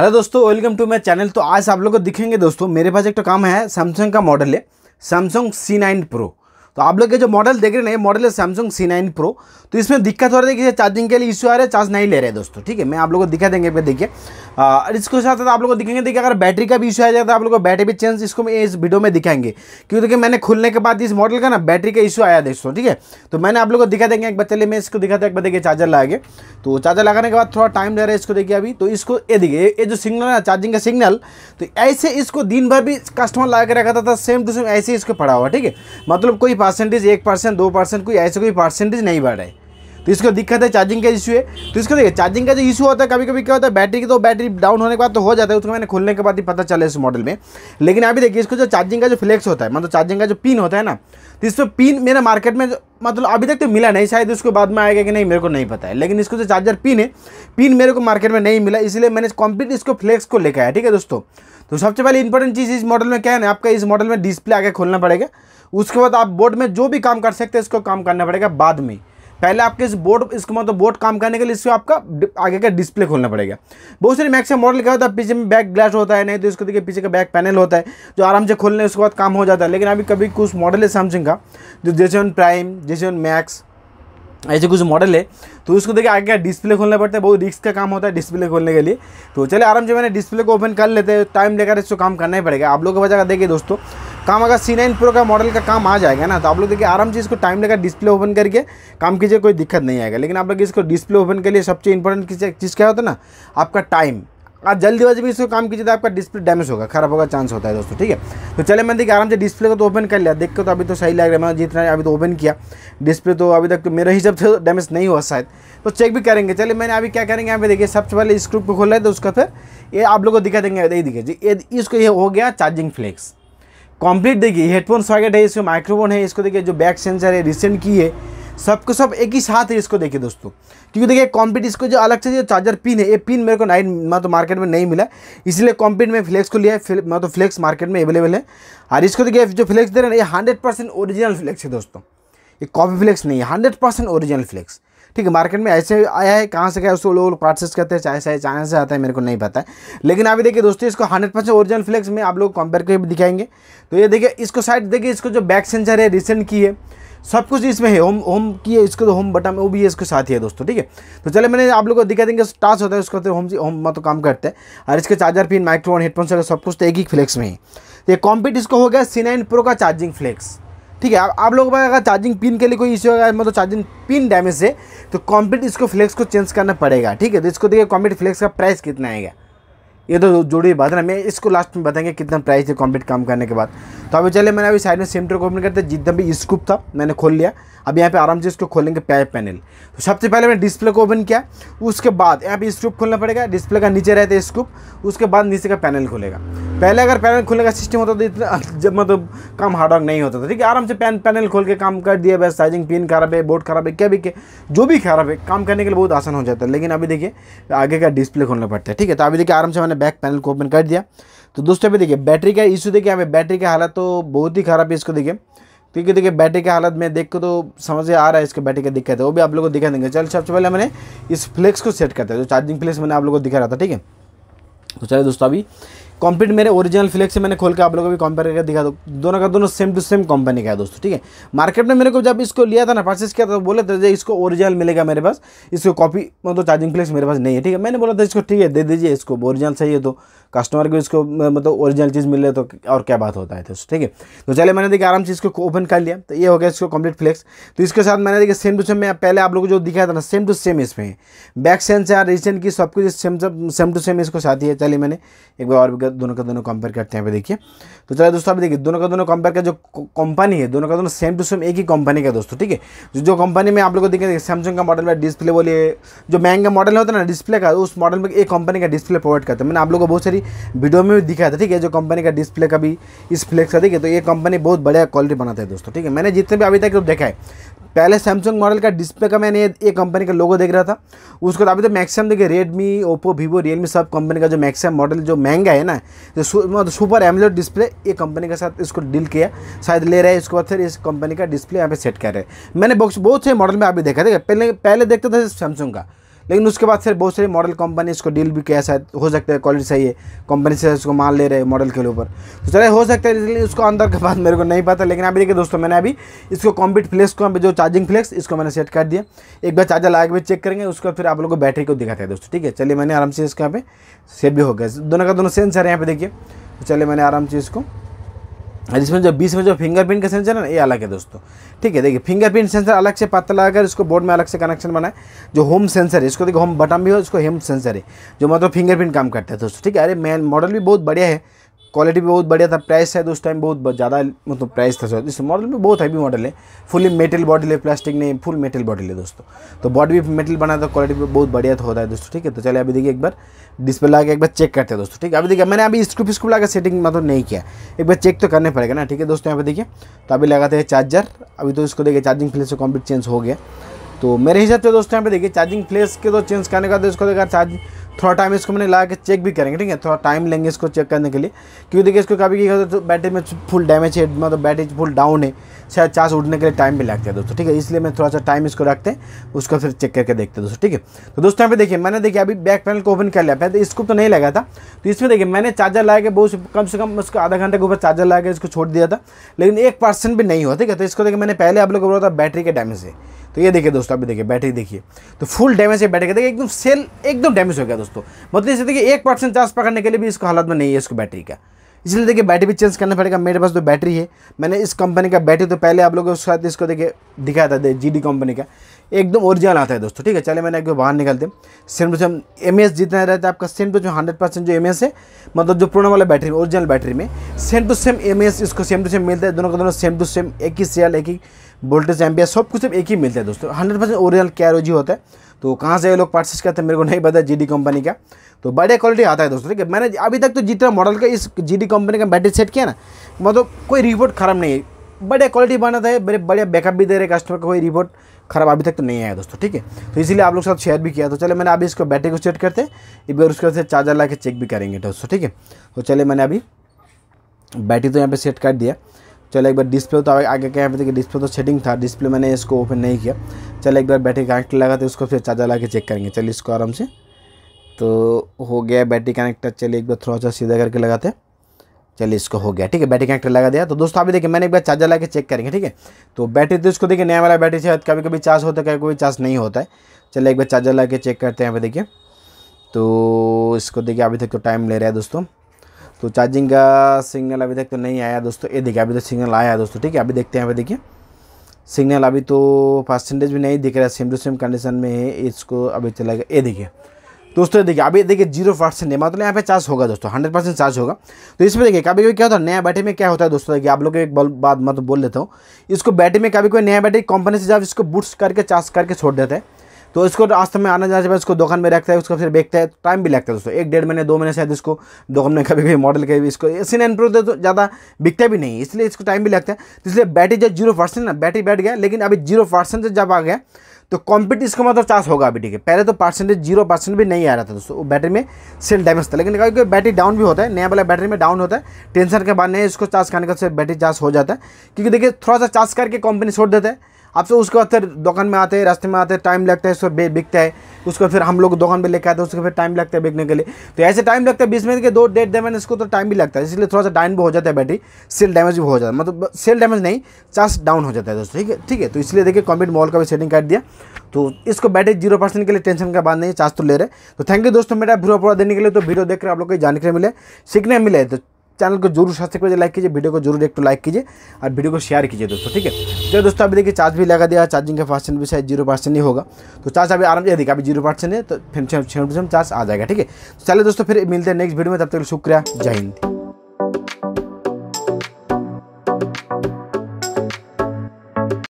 hello दोस्तों welcome to my channel तो आज आप लोग को दिखेंगे दोस्तों मेरे पास एक तो काम है सैमसंग का मॉडल है सैमसंग सी नाइन प्रो तो आप लोग के जो मॉडल देख रहे हैं मॉडल है सैमसंग सी नाइन प्रो तो इसमें दिक्कत हो रही है कि चार्जिंग के लिए इशू आ रहा है चार्ज नहीं ले रहे दोस्तों ठीक है मैं आप लोग को दिखा देंगे पे देखिए और इसके साथ साथ आप लोग को दिखेंगे देखिए अगर बैटरी का भी इशू आ जाता तो है आप लोग को बैटरी भी चेंज इसको मैं इस वीडियो में दिखाएंगे क्योंकि देखिए मैंने खुलने के बाद इस मॉडल का ना बैटरी का इशू आया दोस्तों ठीक है तो मैंने आप लोग को दिखा देंगे एक बार चले मैं इसको दिखाता एक बार देखिए चार्जर लगाए तो चार्जर लगाने के बाद थोड़ा टाइम ले रहा है इसको देखिए अभी तो इसको ये देखिए ये जो सिग्नल है चार्जिंग का सिग्नल तो ऐसे इसको दिन भर भी कस्टमर लगा के रखा था सेम टू सेम ऐसे इसको पड़ा हुआ ठीक है मतलब कोई परसेंटेज एक परसेंट दो परसेंट कोई ऐसे कोई परसेंटेज नहीं बढ़ रहा है तो इसको दिक्कत है चार्जिंग का इशू है तो इसको देखिए चार्जिंग का जो इशू होता है कभी कभी क्या होता है बैटरी की तो बैटरी डाउन होने के बाद तो हो जाता है उसको मैंने खोलने के बाद ही पता चला इस मॉडल में लेकिन अभी देखिए इसको जो चार्जिंग का जो फ्लेक्स होता है मतलब चार्जिंग का जो पिन होता है ना तो इसको पिन मेरा मार्केट में मतलब अभी तक तो मिला नहीं शायद उसको बाद में आएगा कि नहीं मेरे को नहीं पता है लेकिन इसको जो चार्जर पिन है पिन मेरे को मार्केट में नहीं मिला इसलिए मैंने कंप्लीट इसको फ्लेक्स को लेकर आया ठीक है दोस्तों तो सबसे पहले इंपॉर्टेंट चीज़ इस मॉडल में क्या है ना आपका इस मॉडल में डिस्प्ले आगे खोलना पड़ेगा उसके बाद आप बोर्ड में जो भी काम कर सकते हैं इसको काम करना पड़ेगा बाद में पहले आपके इस बोर्ड इसको मतलब बोर्ड काम करने के लिए इसको आपका आगे का डिस्प्ले खोलना पड़ेगा बहुत सारे मैक्सिमम मॉडल क्या होता है पीछे में बैक ग्लास होता है नहीं तो इसको देखिए पीछे का बैक पैनल होता है जो आराम से खोलने उसके बाद काम हो जाता है लेकिन अभी कभी कुछ मॉडल है सैमसंग का जो उन प्राइम जेसन मैक्स ऐसे कुछ मॉडल है तो उसको देखिए आगे का डिस्प्ले खोलना पड़ता है बहुत रिक्स का काम होता है डिस्प्ले खोलने के लिए तो चले आराम से मैंने डिस्प्ले को ओपन कर लेते हैं टाइम लेकर इसको काम करना ही पड़ेगा आप लोगों को बजा देखिए दोस्तों काम अगर सी नाइन प्रो का मॉडल का काम आ जाएगा ना तो आप लोग देखिए आराम से इसको टाइम लगा डिस्प्ले ओपन करके काम कीजिए कोई दिक्कत नहीं आएगा लेकिन आप लोग इसको डिस्प्ले ओपन के लिए सबसे इंपॉर्टेंट चीज़ क्या होता है ना आपका टाइम जल्दी जल्दीबाजी में इसको काम कीजिए तो आपका डिस्प्ले डैमेज होगा खराब होगा चांस होता है दोस्तों ठीक है तो चले मैंने देखिए आराम से डिस्प्ले को तो ओपन कर लिया देख के तो अभी तो सही लग रहा है मैंने जितना अभी तो ओपन किया डिस्प्ले तो अभी तक मेरे हिसाब से डैमेज तो नहीं हुआ शायद तो चेक भी करेंगे चले मैंने अभी क्या करेंगे यहाँ पे देखिए सबसे पहले स्क्रूप को खोल है तो उसका फिर ये आप लोग को दिखा देंगे यही दिखे जी ये इसको ये हो गया चार्जिंग फ्लेक्स कंप्लीट देखिए हेडफोन सॉकेट है इसमें माइक्रोफोन है इसको देखिए जो बैक सेंसर है रिसेंट की है सबको सब एक ही साथ है इसको देखिए दोस्तों क्योंकि देखिए कॉम्पिट इसको जो अलग से जो चार्जर पिन है ये पिन मेरे को नाइन मैं तो मार्केट में नहीं मिला इसलिए कॉम्पिट में फ्लेक्स को लिया है मैं तो फ्लेक्स मार्केट में अवेलेबल है और इसको देखिए जो फ्लेक्स दे रहे हैं ये हंड्रेड परसेंट ओरिजिनल फ्लेक्स है दोस्तों ये कॉपी फ्लेक्स नहीं है हंड्रेड परसेंट ओरिजिनल फ्लेक्स ठीक है मार्केट में ऐसे आया है कहाँ से क्या उसको लोग प्रोसेस करते हैं चाहे चाहे चाइना से आता है मेरे को नहीं पता है लेकिन अभी देखिए दोस्तों इसको हंड्रेड परसेंट ओरिजिनल फ्लेक्स में आप लोग कंपेयर करके दिखाएंगे तो ये देखिए इसको साइड देखिए इसको जो बैक सेंसर है रिसेंट की है सब कुछ इसमें है होम होम की है इसको तो होम बटन वो भी है इसके साथ ही है दोस्तों ठीक है तो चले मैंने आप लोग को दिखा देंगे टास्क होता है उसको तो होम से होम तो काम करते हैं और इसके चार्जर पिन माइक्रोफोन हेडफोन सब कुछ तो एक ही फ्लेक्स में ही तो ये कॉम्पीट इसको हो गया सी नाइन प्रो का चार्जिंग फ्लेक्स ठीक है आप, आप लोगों पर पास अगर चार्जिंग पिन के लिए कोई इश्यू होगा मतलब चार्जिंग पिन डैमेज है तो कॉम्प्लीट इसको फ्लेक्स को चेंज करना पड़ेगा ठीक है तो इसको देखिए कॉम्प्लीट फ्लेक्स का प्राइस कितना आएगा ये तो जुड़ी बात है ना मैं इसको लास्ट में बताएंगे कितना प्राइस है कॉम्प्लीट काम करने के बाद तो अभी चले मैंने अभी साइड में सेंटर को ओपन करते जितना भी स्कूप था मैंने खोल लिया अब यहाँ पे आराम से इसको खोलेंगे पैप पैनल तो सबसे पहले मैंने डिस्प्ले को ओपन किया उसके बाद यहाँ पे स्क्रूप खोलना पड़ेगा डिस्प्ले का नीचे रहता है स्क्रूप उसके बाद नीचे का पैनल खुलेगा पहले अगर पैनल खुलने का सिस्टम होता तो इतना जब मतलब काम हार्ड वर्क नहीं होता था ठीक है आराम से पैन पैनल खोल के काम कर दिया बस साइजिंग पिन खराब है बोर्ड खराब है क्या भी के जो भी खराब है काम करने के लिए बहुत आसान हो जाता है लेकिन अभी देखिए आगे का डिस्प्ले खोलना पड़ता है ठीक है तो अभी देखिए आराम से मैंने बैक पैनल को ओपन कर दिया तो दोस्तों अभी देखिए बैटरी का इशू देखिए पर बैटरी का हालत तो बहुत ही खराब है इसको देखिए क्योंकि देखिए बैटरी के हालत में देख के तो समझ आ रहा है इसके बैटरी का दिक्कत है वो भी आप लोगों को दिखा देंगे चल सबसे पहले मैंने इस फ्लेक्स को सेट करता है जो चार्जिंग फ्लेक्स मैंने आप लोगों को दिखा रहा था ठीक है तो चलिए दोस्तों अभी कंप्लीट मेरे ओरिजिनल फ्लेक्स से मैंने खोल के आप लोगों को भी कंपेयर करके दिखा दो दोनों का दोनों सेम टू सेम कंपनी का है दोस्तों ठीक है मार्केट में मेरे को जब इसको लिया था ना परचेस किया था तो बोले थे इसको ओरिजिनल मिलेगा मेरे पास इसको कॉपी मतलब चार्जिंग फ्लेक्स मेरे पास नहीं है ठीक है मैंने बोला था इसको ठीक है दे दीजिए इसको ओरिजिनल चाहिए तो कस्टमर को इसको मतलब ओरिजिनल चीज़ मिले तो और क्या बात होता है तो ठीक है तो चले मैंने देखिए आराम से इसको ओपन कर लिया तो ये हो गया इसको कंप्लीट फ्लेक्स तो इसके साथ मैंने देखिए सेम टू सेम में पहले आप लोग को जो दिखाया था ना सेम टू सेम इसमें बैक सेंस या रजिस्टेंट की सब कुछ सेम सेम टू सेम इसको साथ ही है चलिए मैंने एक बार और दोनों का दोनों कंपेयर करते हैं देखिए तो चलिए दोस्तों अभी देखिए दोनों का दोनों कंपेयर का जो कंपनी है दोनों का दोनों सेम टू सेम एक ही कंपनी का दोस्तों ठीक है जो कंपनी में आप लोग को देखें सैमसंग का मॉडल में डिस्प्ले बोलिए जो महंगा मॉडल होता है ना डिस्प्ले का उस मॉडल में एक कंपनी का डिस्प्ले प्रोवाइड करता है मैंने आप लोग को बहुत सारी भी वीडियो में भी दिखाया था ठीक है जो कंपनी का डिस्प्ले का भी इस फ्लेक्स का ठीक है तो ये कंपनी बहुत बढ़िया क्वालिटी बनाता है दोस्तों ठीक है मैंने जितने भी अभी तक देखा है पहले सैमसंग मॉडल का डिस्प्ले का मैंने ये कंपनी का लोगो देख रहा था उसको तो अभी तो मैक्सिमम देखिए रेडमी ओप्पो वीवो रियलमी सब कंपनी का जो मैक्सिमम मॉडल जो महंगा है ना जो तो मतलब सुपर एमलेट डिस्प्ले ये कंपनी के साथ इसको डील किया शायद ले रहे हैं इसके बाद फिर इस कंपनी का डिस्प्ले यहाँ पे सेट कर रहे हैं मैंने बहुत से मॉडल में अभी देखा था पहले पहले देखते थे सैमसंग का लेकिन उसके बाद फिर बहुत सारी मॉडल कंपनीज को डील भी किया शायद हो सकता है क्वालिटी सही है कंपनी से उसको मान ले रहे मॉडल के ऊपर तो चले हो सकता है इसलिए उसको अंदर के बाद मेरे को नहीं पता लेकिन अभी देखिए दोस्तों मैंने अभी इसको कॉम्पीट फ्लेक्स को जो चार्जिंग फ्लेक्स इसको मैंने सेट कर दिया एक बार चार्जर लगा के चेक करेंगे उसको फिर आप लोग को बैटरी को दिखाते हैं दोस्तों ठीक है चलिए मैंने आराम से इसको यहाँ पे सेट भी हो गया दोनों का दोनों सेंसर है यहाँ पे देखिए तो चलिए मैंने आराम से इसको और इसमें जो बीच में जो फिंगरप्रिंट का सेंसर है ना ये अलग है दोस्तों ठीक है देखिए फिंगरप्रिंट सेंसर अलग से पता लगाकर इसको बोर्ड में अलग से कनेक्शन बनाए जो होम सेंसर है इसको देखो होम बटन भी हो इसको होम सेंसर है जो मतलब फिंगरप्रिंट काम करता है दोस्तों ठीक है अरे मैन मॉडल भी बहुत बढ़िया है क्वालिटी भी बहुत बढ़िया था प्राइस शायद उस टाइम बहुत ज़्यादा मतलब प्राइस था इस मॉडल में बहुत हैवी मॉडल है फुली मेटल बॉडी है प्लास्टिक नहीं फुल मेटल बॉडी है दोस्तों तो बॉडी भी मेटल बना था क्वालिटी भी बहुत बढ़िया था होता है दोस्तों ठीक है तो चले अभी देखिए एक बार डिस्प्ले लगा एक बार चेक करते हैं दोस्तों ठीक है अभी देखिए मैंने अभी स्क्रूप स्क्रूप लगा सेटिंग मतलब नहीं किया एक बार चेक तो करने पड़ेगा ना ठीक है दोस्तों यहाँ पर देखिए तो अभी लगाते हैं चार्जर अभी तो इसको देखिए चार्जिंग फ्लेस से कम्प्लीट चेंज हो गया तो मेरे हिसाब से दोस्तों यहाँ पे देखिए चार्जिंग फ्लेस के तो चेंज करने का तो इसको देखा चार्ज थोड़ा टाइम इसको मैंने लगा के चेक भी करेंगे ठीक है थोड़ा टाइम लेंगे इसको चेक करने के लिए क्योंकि देखिए इसको कभी क्या तो बैटरी में फुल डैमेज है मतलब बैटरी फुल डाउन है शायद चार्ज उठने के लिए टाइम भी लगता है दोस्तों ठीक है इसलिए मैं थोड़ा सा टाइम इसको रखते हैं उसको फिर चेक करके देखते हैं दोस्तों ठीक है तो दोस्तों यहाँ पे देखिए मैंने देखिए अभी बैक पैनल को ओपन कर लिया पहले इसको तो नहीं लगा था तो इसमें देखिए मैंने चार्जर लगा के बहुत कम से कम उसको आधा घंटे के ऊपर चार्जर लगा के इसको छोड़ दिया था लेकिन एक परसेंट भी नहीं हुआ ठीक है तो इसको देखिए मैंने पहले आप लोग बोला था बैटरी के डैमेज है तो ये देखिए दोस्तों अभी देखिए बैटरी देखिए तो फुल डैमेज है बैटरी का देखिए एकदम सेल एकदम डैमेज हो गया दोस्तों दोस्तों मतलब इसे देखिए एक परसेंट चार्ज पकड़ने के लिए भी इसको हालत में नहीं है इसको बैटरी का इसलिए देखिए बैटरी भी चेंज करना पड़ेगा मेरे पास तो बैटरी है मैंने इस कंपनी का बैटरी तो पहले आप लोगों के साथ इसको देखिए दिखाया था जी कंपनी का एकदम ओरिजिनल आता है दोस्तों ठीक है चले मैंने एक बाहर निकालते same to same M S जितना रहता है आपका same to same hundred percent जो एम एस है मतलब जो पुराना वाला बैटरी ओरिजिनल बैटरी में same to same M S इसको सेम टू सेम मिलता है दोनों का दोनों सेम टू सेम एक ही सेल एक ही वोल्टेज एम्पियर सब कुछ एक ही मिलता है दोस्तों हंड्रेड परसेंट ओरिजिनल कैरोजी होता है तो कहाँ से ये लोग परचेस करते हैं मेरे को नहीं पता जी डी कंपनी का तो बढ़िया क्वालिटी आता है दोस्तों ठीक है मैंने अभी तक तो जितना मॉडल का इस जी डी कंपनी का बैटरी सेट किया ना मतलब कोई रिपोर्ट ख़राब नहीं है बढ़िया क्वालिटी बना था मेरे बढ़िया बैकअप भी दे रहे कस्टमर को कोई रिपोर्ट खराब अभी तक तो नहीं आया दोस्तों ठीक है तो इसीलिए आप लोग साथ शेयर भी किया तो चले मैंने अभी इसको बैटरी को सेट करते एक बार उसके से चार्जर ला के चेक भी करेंगे दोस्तों ठीक है तो चले मैंने अभी बैटरी तो यहाँ पे सेट कर दिया चलो एक बार डिस्प्ले तो आगे क्या कहते कि डिस्प्ले तो सेटिंग था डिस्प्ले मैंने इसको ओपन नहीं किया चलो एक बार बैटरी कनेक्ट लगाते उसको फिर चार्जर लगा के चेक करेंगे चलिए इसको आराम से तो हो गया बैटरी कनेक्टर चलिए एक बार थोड़ा सा सीधा करके लगाते चलिए इसको हो गया ठीक है बैटरी कनेक्टर लगा दिया तो दोस्तों अभी देखिए मैंने एक बार चार्जर लगा के चेक करेंगे ठीक है तो बैटरी तो इसको देखिए नया वाला बैटरी से कभी कभी चार्ज होता है कभी कभी चार्ज नहीं होता है चलिए एक बार चार्जर लगा के चेक करते हैं यहाँ देखिए तो इसको देखिए अभी तक तो टाइम ले रहा है दोस्तों तो चार्जिंग का सिग्नल अभी तक तो नहीं आया दोस्तों ये देखिए अभी तो सिग्नल आया दोस्तों ठीक है अभी देखते हैं अभी देखिए सिग्नल अभी तो परसेंटेज भी नहीं दिख रहा है सेम टू सेम कंडीशन में है इसको अभी चलेगा ये देखिए दोस्तों देखिए अभी देखिए जीरो परसेंट है मतलब यहाँ पे चार्ज होगा दोस्तों हंड्रेड परसेंट चार्ज होगा तो इसमें देखिए कभी कभी क्या होता है नया बैटरी में क्या होता है दोस्तों देखिए आप लोग एक बात मतलब बोल लेता हूँ इसको बैटरी में कभी कोई नया बैटरी कंपनी से जब इसको बूट्स करके चार्ज करके छोड़ देते हैं तो इसको रास्ते तो तो में आना जाने से इसको दुकान में रखता है उसको फिर बेचता है टाइम भी लगता है दोस्तों एक डेढ़ महीने दो महीने शायद इसको दुकान में कभी कभी मॉडल कभी इसको सीन एंड प्रो तो ज़्यादा बिकता भी नहीं इसलिए इसको टाइम भी लगता है तो इसलिए बैटरी जब जीरो परसेंट ना बैटरी बैठ गया लेकिन अभी जीरो परसेंट से जब आ गया तो कॉम्पिट इसका मतलब चार्ज होगा अभी ठीक है पहले तो परसेंटेज जीरो परसेंट भी नहीं आ रहा था दोस्तों वो बैटरी में सेल डैमेज था लेकिन क्योंकि बैटरी डाउन भी होता है नया वाला बैटरी में डाउन होता है टेंशन के बाद नहीं इसको चार्ज करने का से बैटरी चार्ज हो जाता है क्योंकि देखिए थोड़ा सा चार्ज करके कंपनी छोड़ देता है आप से उसके बाद फिर दुकान में आते हैं रास्ते में आते हैं टाइम लगता है उसको बिकता है उसको फिर हम लोग दुकान पर लेके आते हैं उसको फिर टाइम लगता है बिकने के लिए तो ऐसे टाइम लगता है बीस मिनट के दो डेढ़ दे इसको तो टाइम भी लगता है इसलिए थोड़ा सा डाइन भी हो जाता है बैटरी सेल डैमेज भी हो जाता है मतलब सेल डैमेज नहीं चार्ज डाउन हो जाता है दोस्तों ठीक है ठीक है तो इसलिए देखिए कॉम्पीट मॉल का भी सेटिंग कर दिया तो इसको बैटरी जीरो परसेंट के लिए टेंशन का बात नहीं चार्ज तो ले रहे तो थैंक यू दोस्तों मेरा भूरा पूरा देने के लिए तो वीडियो देख रहे आप लोग को जानकारी मिले सीखने मिले तो चैनल को जरूर सब्सक्राइब कीजिए लाइक कीजिए वीडियो को जरूर एक टू तो लाइक कीजिए और वीडियो को शेयर कीजिए दोस्तों ठीक है चलिए दोस्तों अभी देखिए चार्ज भी लगा दिया चार्जिंग का परसेंट भी शायद जीरो परसेंट ही होगा तो चार्ज अभी आराम से देखिए अभी जीरो परसेंट है तो फिर छः परसेंट चार्ज आ जाएगा ठीक है तो चलिए दोस्तों फिर मिलते हैं नेक्स्ट वीडियो में तब तक शुक्रिया जय हिंद